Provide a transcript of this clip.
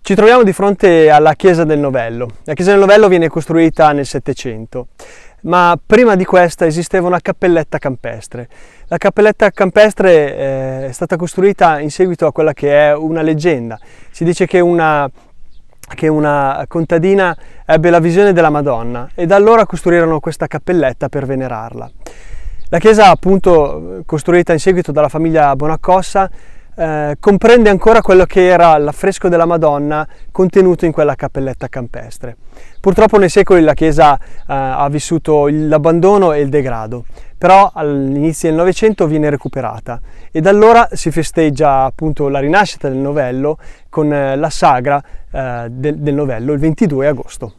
Ci troviamo di fronte alla chiesa del Novello. La chiesa del Novello viene costruita nel Settecento, ma prima di questa esisteva una cappelletta campestre. La cappelletta campestre eh, è stata costruita in seguito a quella che è una leggenda. Si dice che una, che una contadina ebbe la visione della Madonna e da allora costruirono questa cappelletta per venerarla. La chiesa appunto costruita in seguito dalla famiglia Bonaccossa eh, comprende ancora quello che era l'affresco della Madonna contenuto in quella cappelletta campestre. Purtroppo nei secoli la chiesa eh, ha vissuto l'abbandono e il degrado, però all'inizio del Novecento viene recuperata e da allora si festeggia appunto la rinascita del novello con eh, la sagra eh, del, del novello il 22 agosto.